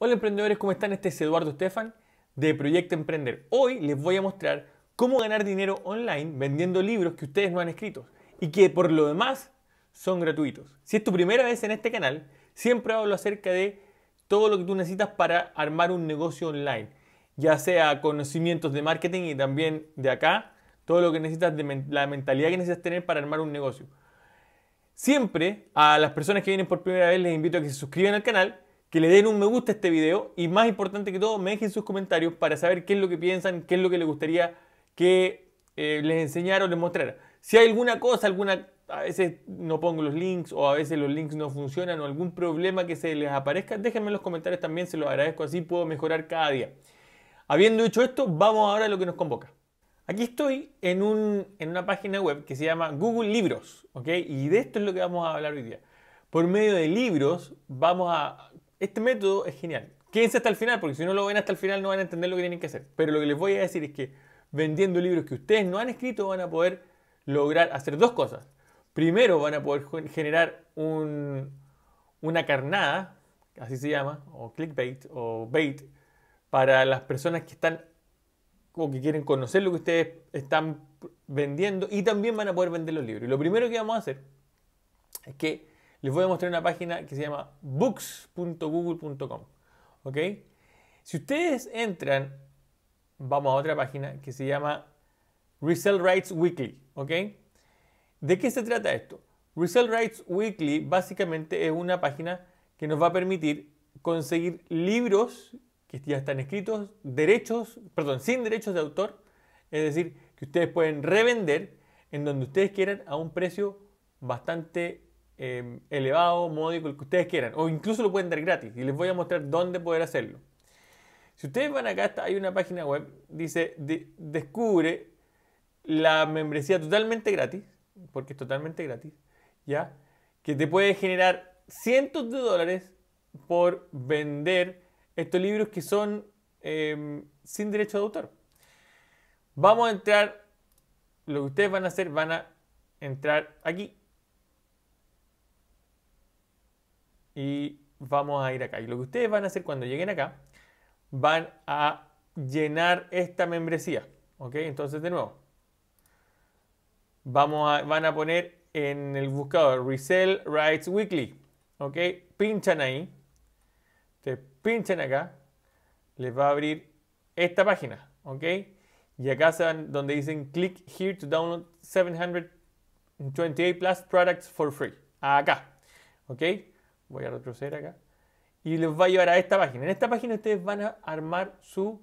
Hola emprendedores, ¿cómo están? Este es Eduardo Estefan de Proyecto Emprender. Hoy les voy a mostrar cómo ganar dinero online vendiendo libros que ustedes no han escrito y que por lo demás son gratuitos. Si es tu primera vez en este canal, siempre hablo acerca de todo lo que tú necesitas para armar un negocio online, ya sea conocimientos de marketing y también de acá, todo lo que necesitas de la mentalidad que necesitas tener para armar un negocio. Siempre a las personas que vienen por primera vez les invito a que se suscriban al canal que le den un me gusta a este video y más importante que todo, me dejen sus comentarios para saber qué es lo que piensan, qué es lo que les gustaría que eh, les enseñara o les mostrara. Si hay alguna cosa, alguna, a veces no pongo los links o a veces los links no funcionan o algún problema que se les aparezca, déjenme en los comentarios también, se los agradezco, así puedo mejorar cada día. Habiendo hecho esto, vamos ahora a lo que nos convoca. Aquí estoy en, en una página web que se llama Google Libros, ¿ok? Y de esto es lo que vamos a hablar hoy día. Por medio de libros vamos a este método es genial. Quédense hasta el final, porque si no lo ven hasta el final no van a entender lo que tienen que hacer. Pero lo que les voy a decir es que vendiendo libros que ustedes no han escrito van a poder lograr hacer dos cosas. Primero van a poder generar una carnada, así se llama, o clickbait, o bait, para las personas que están o que quieren conocer lo que ustedes están vendiendo y también van a poder vender los libros. Y lo primero que vamos a hacer es que les voy a mostrar una página que se llama books.google.com. ¿Ok? Si ustedes entran, vamos a otra página que se llama Resell Rights Weekly. ¿Ok? ¿De qué se trata esto? Resell Rights Weekly básicamente es una página que nos va a permitir conseguir libros que ya están escritos, derechos, perdón, sin derechos de autor, es decir, que ustedes pueden revender en donde ustedes quieran a un precio bastante Em, elevado, módico, el que ustedes quieran. O incluso lo pueden dar gratis y les voy a mostrar dónde poder hacerlo. Si ustedes van acá, hay una página web, dice, descubre la membresía totalmente gratis, porque es totalmente gratis, ¿ya? Que te puede generar cientos de dólares por vender estos libros que son em, sin derecho de autor. Vamos a entrar, lo que ustedes van a hacer, van a entrar aquí y vamos a ir acá. Y lo que ustedes van a hacer cuando lleguen acá, van a llenar esta membresía. ¿Ok? Entonces, de nuevo, vamos a, van a poner en el buscador Resell Rights Weekly. ¿Ok? Pinchan ahí. Ustedes pinchan acá. Les va a abrir esta página. ¿Ok? Y acá se donde dicen click here to download 728 plus products for free. Acá. ¿Ok? voy a retroceder acá, y les va a llevar a esta página. En esta página ustedes van a armar su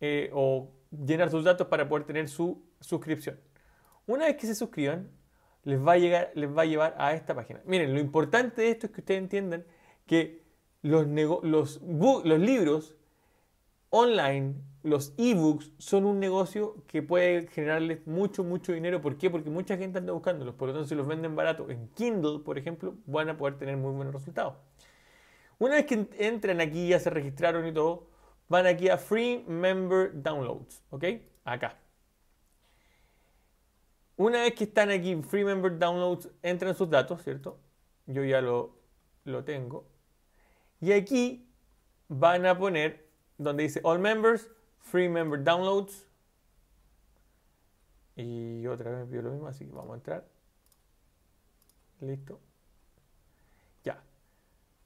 eh, o llenar sus datos para poder tener su suscripción. Una vez que se suscriban, les va a, llegar, les va a llevar a esta página. Miren, lo importante de esto es que ustedes entiendan que los, los, los libros online los ebooks son un negocio que puede generarles mucho, mucho dinero. ¿Por qué? Porque mucha gente anda buscándolos. Por lo tanto, si los venden barato en Kindle, por ejemplo, van a poder tener muy buenos resultados. Una vez que entran aquí, ya se registraron y todo, van aquí a Free Member Downloads, ¿ok? Acá. Una vez que están aquí en Free Member Downloads, entran sus datos, ¿cierto? Yo ya lo, lo tengo. Y aquí van a poner donde dice All Members, free member downloads. Y otra vez me pido lo mismo, así que vamos a entrar. Listo. Ya.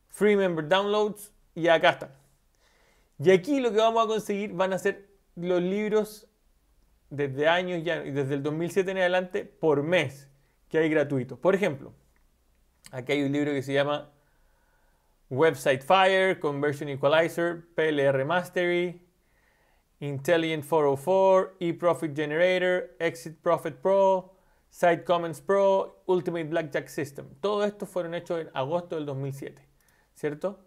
Free member downloads. Y acá está. Y aquí lo que vamos a conseguir van a ser los libros desde años ya, desde el 2007 en adelante, por mes, que hay gratuitos. Por ejemplo, aquí hay un libro que se llama Website Fire, Conversion Equalizer, PLR Mastery, Intelligent 404, eProfit Generator, Exit Profit Pro, Site Comments Pro, Ultimate Blackjack System. Todo esto fueron hechos en agosto del 2007, ¿cierto?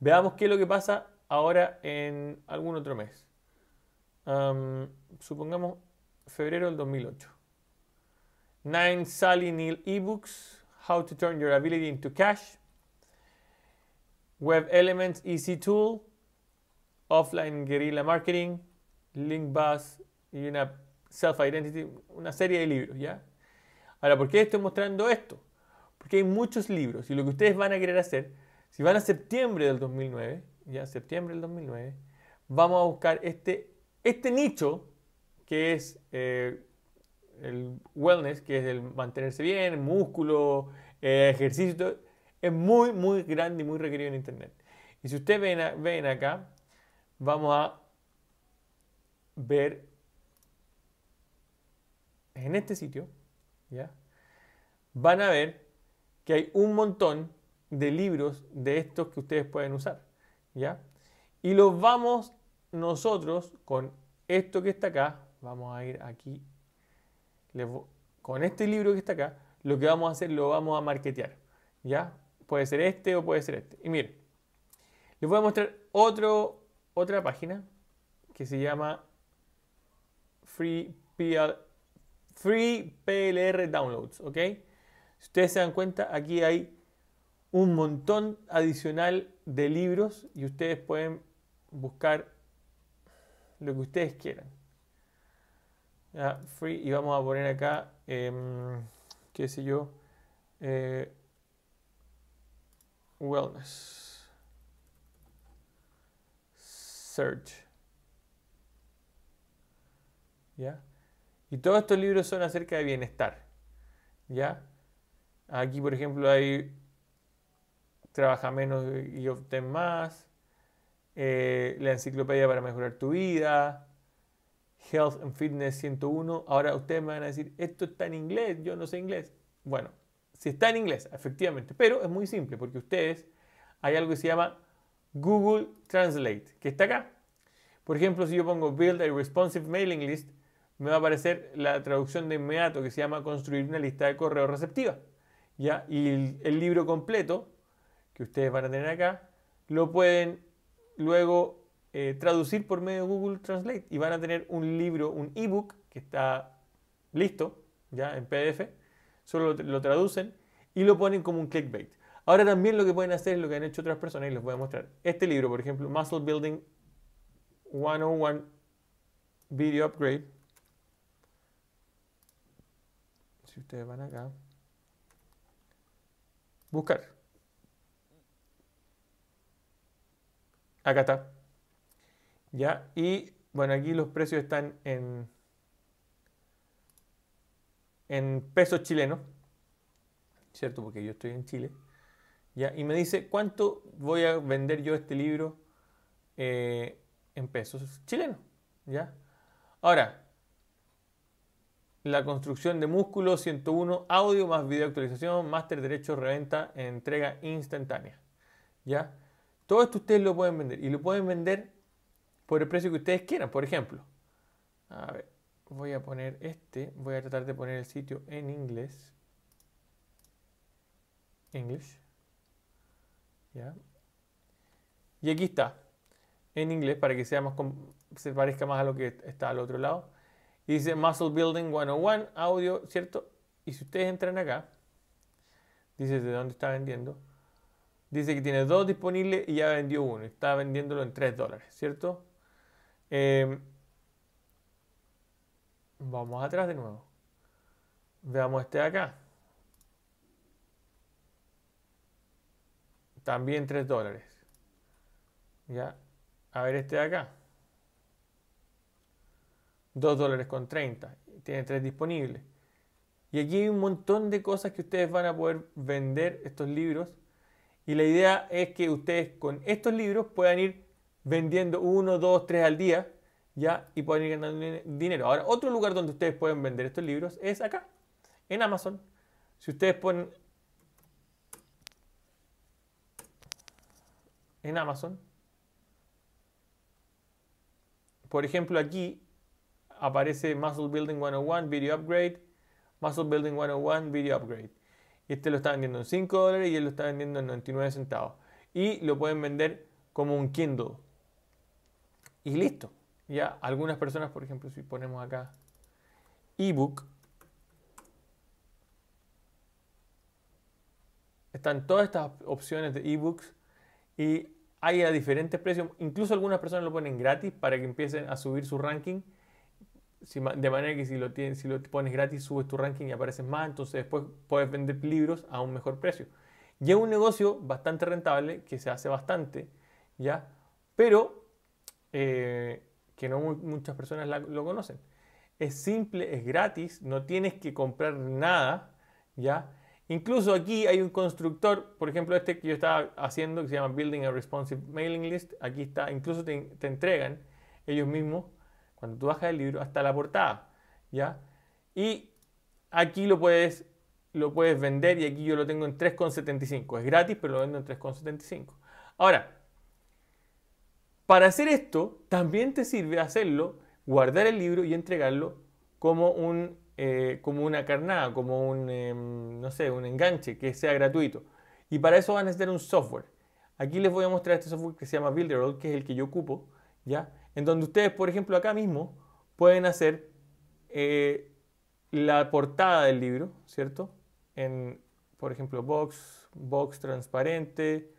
Veamos qué es lo que pasa ahora en algún otro mes. Um, supongamos febrero del 2008. Nine Sally Neal eBooks, How to Turn Your Ability into Cash, Web Elements Easy Tool, offline guerrilla marketing, link Bus, y una self-identity, una serie de libros, ¿ya? Ahora, ¿por qué estoy mostrando esto? Porque hay muchos libros y lo que ustedes van a querer hacer, si van a septiembre del 2009, ya septiembre del 2009, vamos a buscar este, este nicho que es eh, el wellness, que es el mantenerse bien, músculo, eh, ejercicio, es muy, muy grande y muy requerido en Internet. Y si ustedes ven, ven acá, vamos a ver en este sitio, ¿ya? van a ver que hay un montón de libros de estos que ustedes pueden usar. ¿ya? Y los vamos nosotros con esto que está acá, vamos a ir aquí, con este libro que está acá, lo que vamos a hacer lo vamos a marketear. ¿ya? Puede ser este o puede ser este. Y miren, les voy a mostrar otro otra página que se llama Free, Free PLR Downloads, ¿ok? Si ustedes se dan cuenta, aquí hay un montón adicional de libros y ustedes pueden buscar lo que ustedes quieran. Ah, free, y vamos a poner acá, em, qué sé yo, eh, wellness. Search. ¿Ya? Y todos estos libros son acerca de bienestar. ¿Ya? Aquí, por ejemplo, hay Trabaja menos y obtén más. Eh, la enciclopedia para mejorar tu vida. Health and Fitness 101. Ahora ustedes me van a decir, esto está en inglés, yo no sé inglés. Bueno, si está en inglés, efectivamente, pero es muy simple porque ustedes hay algo que se llama Google Translate, que está acá. Por ejemplo, si yo pongo Build a Responsive Mailing List, me va a aparecer la traducción de inmediato que se llama Construir una lista de correo receptiva. ¿ya? Y el, libro completo, que ustedes van a tener acá, lo pueden luego eh, traducir por medio de Google Translate y van a tener un libro, un ebook que está listo, ya en PDF, solo lo traducen y lo ponen como un clickbait. Ahora también lo que pueden hacer es lo que han hecho otras personas y les voy a mostrar. Este libro, por ejemplo, Muscle Building 101 Video Upgrade. Si ustedes van acá. Buscar. Acá está. Ya, y bueno, aquí los precios están en, en pesos chilenos, ¿cierto? Porque yo estoy en Chile. Y me dice, ¿cuánto voy a vender yo este libro eh, en pesos chilenos? ¿ya? Ahora, la construcción de músculo 101, audio más video actualización, máster derecho, reventa, entrega instantánea. ¿Ya? Todo esto ustedes lo pueden vender y lo pueden vender por el precio que ustedes quieran. Por ejemplo, voy a poner este, voy a tratar de poner el sitio en inglés. English. Y aquí está, en inglés, para que sea más se parezca más a lo que está al otro lado. Y dice Muscle Building 101, audio, ¿cierto? Y si ustedes entran acá, dice de dónde está vendiendo. Dice que tiene dos disponibles y ya vendió uno. Está vendiéndolo en 3 dólares, ¿cierto? Em, vamos atrás de nuevo. Veamos este de acá. También 3 dólares. ¿Ya? A ver este de acá. 2 dólares con 30. Tiene 3 disponibles. Y aquí hay un montón de cosas que ustedes van a poder vender estos libros. Y la idea es que ustedes con estos libros puedan ir vendiendo 1, 2, 3 al día. ¿Ya? Y puedan ir ganando dinero. Ahora, otro lugar donde ustedes pueden vender estos libros es acá, en Amazon. Si ustedes ponen en Amazon. Por ejemplo, aquí aparece Muscle Building 101 Video Upgrade, Muscle Building 101 Video Upgrade. Y este lo está vendiendo en 5 dólares y él lo está vendiendo en 99 centavos. Y lo pueden vender como un Kindle. Y listo. Ya algunas personas, por ejemplo, si ponemos acá ebook, están todas estas opciones de ebooks y hay a diferentes precios. Incluso algunas personas lo ponen gratis para que empiecen a subir su ranking. De manera que si lo, pones gratis, subes tu ranking y apareces más. Entonces después puedes vender libros a un mejor precio. Y es un negocio bastante rentable, que se hace bastante, ¿ya? Pero eh, que no muchas personas lo conocen. Es simple, es gratis, no tienes que comprar nada, ¿ya? Incluso aquí hay un constructor, por ejemplo, este que yo estaba haciendo, que se llama Building a Responsive Mailing List. Aquí está, incluso te, entregan ellos mismos, cuando tú bajas el libro, hasta la portada. ¿ya? Y aquí lo puedes, lo puedes vender y aquí yo lo tengo en 3,75. Es gratis, pero lo vendo en 3,75. Ahora, para hacer esto, también te sirve hacerlo, guardar el libro y entregarlo como un eh, como una carnada, como un, em, no sé, un enganche que sea gratuito. Y para eso van a necesitar un software. Aquí les voy a mostrar este software que se llama Builderall, que es el que yo ocupo, ¿ya? En donde ustedes, por ejemplo, acá mismo pueden hacer eh, la portada del libro, ¿cierto? En, por ejemplo, box, box transparente,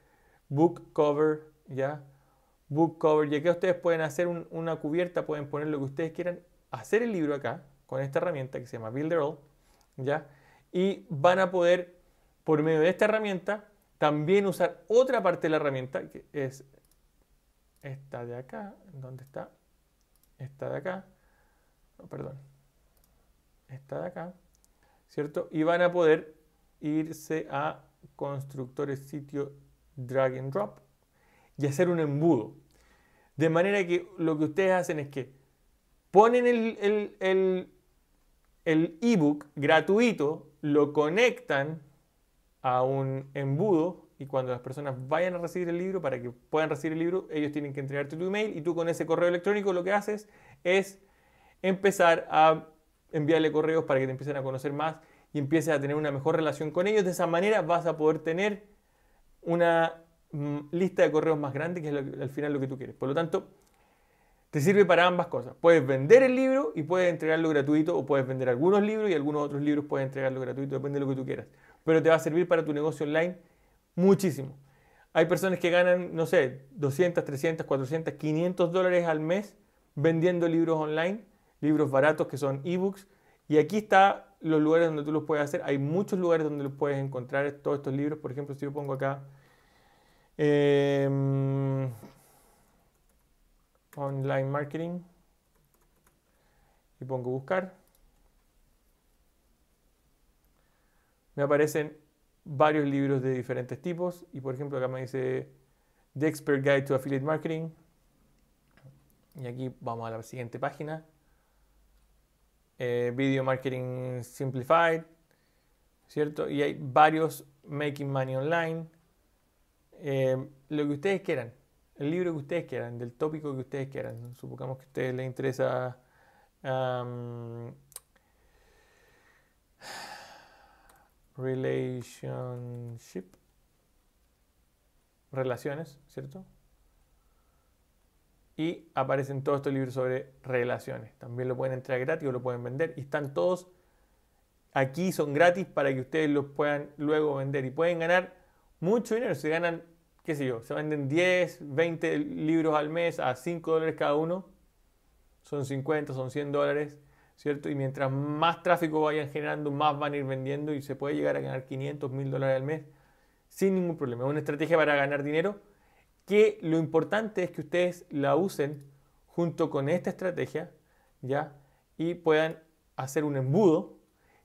book cover, ¿ya? Book cover, y aquí ustedes pueden hacer una cubierta, pueden poner lo que ustedes quieran, hacer el libro acá, con esta herramienta que se llama Builderall, ¿ya? Y van a poder, por medio de esta herramienta, también usar otra parte de la herramienta, que es esta de acá, ¿dónde está? Esta de acá, no, perdón, esta de acá, ¿cierto? Y van a poder irse a constructores sitio drag and drop y hacer un embudo. De manera que lo que ustedes hacen es que ponen el, el ebook gratuito, lo conectan a un embudo y cuando las personas vayan a recibir el libro, para que puedan recibir el libro, ellos tienen que entregarte tu email y tú con ese correo electrónico lo que haces es empezar a enviarle correos para que te empiecen a conocer más y empieces a tener una mejor relación con ellos. De esa manera vas a poder tener una mm, lista de correos más grande, que es al final lo que tú quieres. Por lo tanto, te sirve para ambas cosas. Puedes vender el libro y puedes entregarlo gratuito o puedes vender algunos libros y algunos otros libros puedes entregarlo gratuito, depende de lo que tú quieras. Pero te va a servir para tu negocio online muchísimo. Hay personas que ganan, no sé, 200, 300, 400, 500 dólares al mes vendiendo libros online, libros baratos que son ebooks. Y aquí está los lugares donde tú los puedes hacer. Hay muchos lugares donde los puedes encontrar todos estos libros. Por ejemplo, si yo pongo acá... Em, online marketing y pongo buscar. Me aparecen varios libros de diferentes tipos y por ejemplo acá me dice The Expert Guide to Affiliate Marketing. Y aquí vamos a la siguiente página. Eh, Video Marketing Simplified, ¿cierto? Y hay varios Making Money Online. Eh, lo que ustedes quieran el libro que ustedes quieran, del tópico que ustedes quieran. Supongamos que a ustedes les interesa relationship, relaciones, ¿cierto? Y aparecen todos estos libros sobre relaciones. También lo pueden entrar gratis o lo pueden vender. Y están todos aquí, son gratis para que ustedes los puedan luego vender. Y pueden ganar mucho dinero. Se ganan qué sé yo, se venden 10, 20 libros al mes a 5 dólares cada uno, son 50, son 100 dólares, ¿cierto? Y mientras más tráfico vayan generando, más van a ir vendiendo y se puede llegar a ganar 500, 1000 dólares al mes sin ningún problema. Es una estrategia para ganar dinero que lo importante es que ustedes la usen junto con esta estrategia, ¿ya? Y puedan hacer un embudo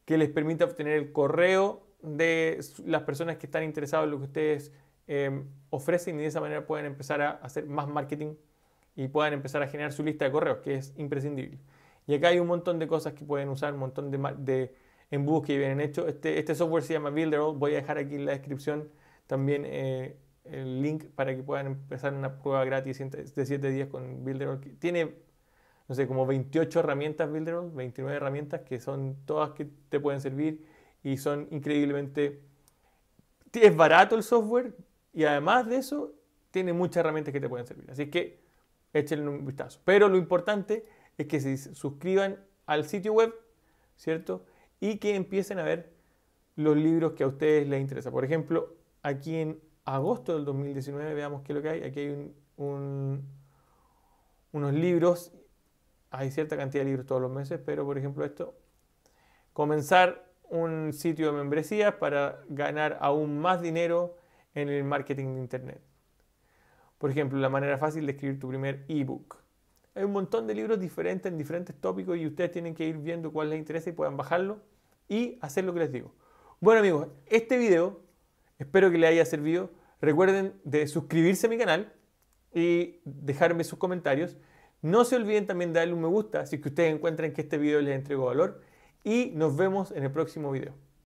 que les permita obtener el correo de las personas que están interesadas en lo que ustedes Em, ofrecen y de esa manera pueden empezar a hacer más marketing y puedan empezar a generar su lista de correos, que es imprescindible. Y acá hay un montón de cosas que pueden usar, un montón de, de embudos que vienen hecho. Este, este software se llama Builderall, voy a dejar aquí en la descripción también eh, el link para que puedan empezar una prueba gratis de 7 días con Builderall. Tiene, no sé, como 28 herramientas Builderall, 29 herramientas que son todas que te pueden servir y son increíblemente... Es barato el software, y además de eso, tiene muchas herramientas que te pueden servir. Así que échenle un vistazo. Pero lo importante es que se suscriban al sitio web, ¿cierto? Y que empiecen a ver los libros que a ustedes les interesa. Por ejemplo, aquí en agosto del 2019, veamos qué es lo que hay. Aquí hay unos libros. Hay cierta cantidad de libros todos los meses, pero por ejemplo esto. Comenzar un sitio de membresía para ganar aún más dinero en el marketing de Internet. Por ejemplo, la manera fácil de escribir tu primer ebook. Hay un montón de libros diferentes en diferentes tópicos y ustedes tienen que ir viendo cuál les interesa y puedan bajarlo y hacer lo que les digo. Bueno amigos, este video espero que les haya servido. Recuerden de suscribirse a mi canal y dejarme sus comentarios. No se olviden también de darle un me gusta si que ustedes encuentran que este video les entregó valor y nos vemos en el próximo video.